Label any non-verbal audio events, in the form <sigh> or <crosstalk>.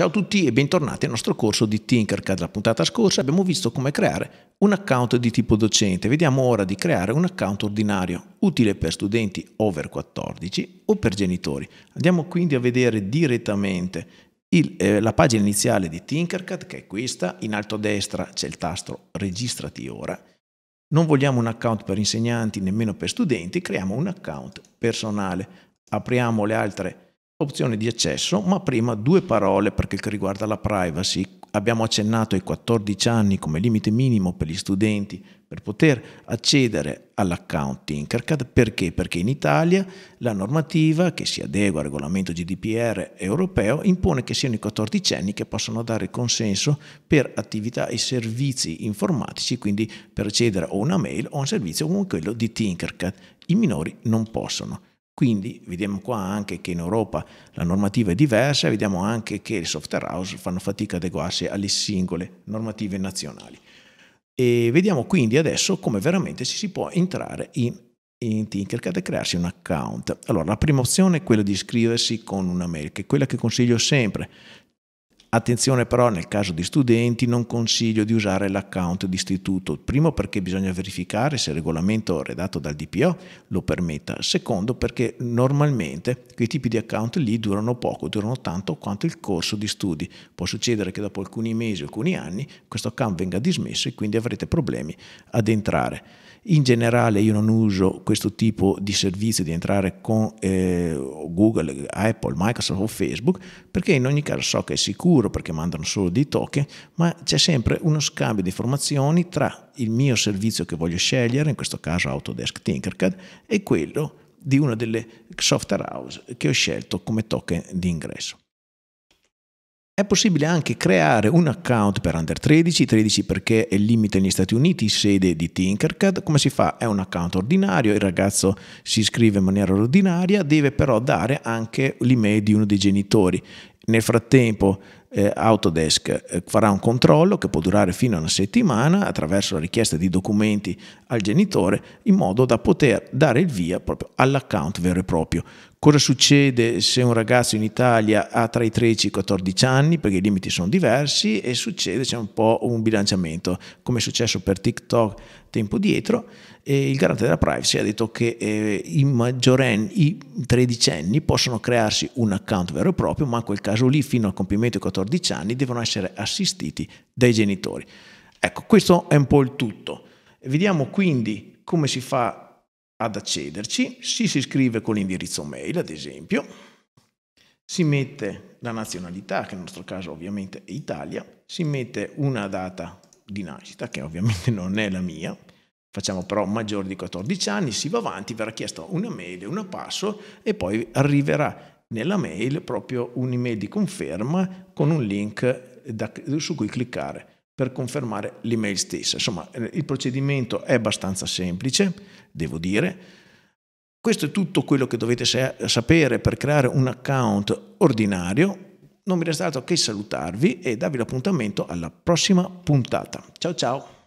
Ciao a tutti e bentornati al nostro corso di Tinkercad. La puntata scorsa abbiamo visto come creare un account di tipo docente. Vediamo ora di creare un account ordinario, utile per studenti over 14 o per genitori. Andiamo quindi a vedere direttamente il, eh, la pagina iniziale di Tinkercad, che è questa. In alto a destra c'è il tasto Registrati ora. Non vogliamo un account per insegnanti, nemmeno per studenti, creiamo un account personale. Apriamo le altre pagine opzione di accesso, ma prima due parole per quel che riguarda la privacy. Abbiamo accennato ai 14 anni come limite minimo per gli studenti per poter accedere all'account Tinkercad. Perché? Perché in Italia la normativa che si adegua al regolamento GDPR europeo impone che siano i 14 anni che possono dare consenso per attività e servizi informatici, quindi per accedere o a una mail o a un servizio come quello di Tinkercad. I minori non possono. Quindi vediamo qua anche che in Europa la normativa è diversa e vediamo anche che le software house fanno fatica ad adeguarsi alle singole normative nazionali. E vediamo quindi adesso come veramente si può entrare in, in Tinkercad e crearsi un account. Allora, la prima opzione è quella di iscriversi con una mail, che è quella che consiglio sempre. Attenzione però nel caso di studenti non consiglio di usare l'account di istituto, primo perché bisogna verificare se il regolamento redatto dal DPO lo permetta, secondo perché normalmente quei tipi di account lì durano poco, durano tanto quanto il corso di studi. Può succedere che dopo alcuni mesi, alcuni anni questo account venga dismesso e quindi avrete problemi ad entrare. In generale io non uso questo tipo di servizio di entrare con eh, Google, Apple, Microsoft o Facebook perché in ogni caso so che è sicuro sicuro perché mandano solo dei token, ma c'è sempre uno scambio di informazioni tra il mio servizio che voglio scegliere, in questo caso Autodesk Tinkercad, e quello di una delle software house che ho scelto come token di ingresso. È possibile anche creare un account per Under 13, 13 perché è il limite negli Stati Uniti, sede di Tinkercad. Come si fa? È un account ordinario, il ragazzo si iscrive in maniera ordinaria, deve però dare anche l'email di uno dei genitori. Nel frattempo eh, Autodesk eh, farà un controllo che può durare fino a una settimana attraverso la richiesta di documenti al genitore in modo da poter dare il via proprio all'account vero e proprio. Cosa succede se un ragazzo in Italia ha tra i 13 e i 14 anni, perché i limiti sono diversi, e succede, c'è un po' un bilanciamento, come è successo per TikTok tempo dietro, il garante della privacy ha detto che eh, i maggiorenni, i tredicenni possono crearsi un account vero e proprio, ma in quel caso lì fino al compimento dei 14 anni devono essere assistiti dai genitori. Ecco, questo è un po' il tutto. Vediamo quindi come si fa ad accederci, si, si scrive con l'indirizzo mail, ad esempio, si mette la nazionalità, che nel nostro caso ovviamente è Italia, si mette una data di nascita, che ovviamente <laughs> non è la mia, facciamo però maggiore di 14 anni, si va avanti, verrà chiesta una mail, una passo e poi arriverà nella mail proprio un'email di conferma con un link da, su cui cliccare per confermare l'email stessa. Insomma, eh, il procedimento è abbastanza semplice, devo dire. Questo è tutto quello che dovete sapere per creare un account ordinario. Non mi resta altro che salutarvi e darvi l'appuntamento alla prossima puntata. Ciao ciao!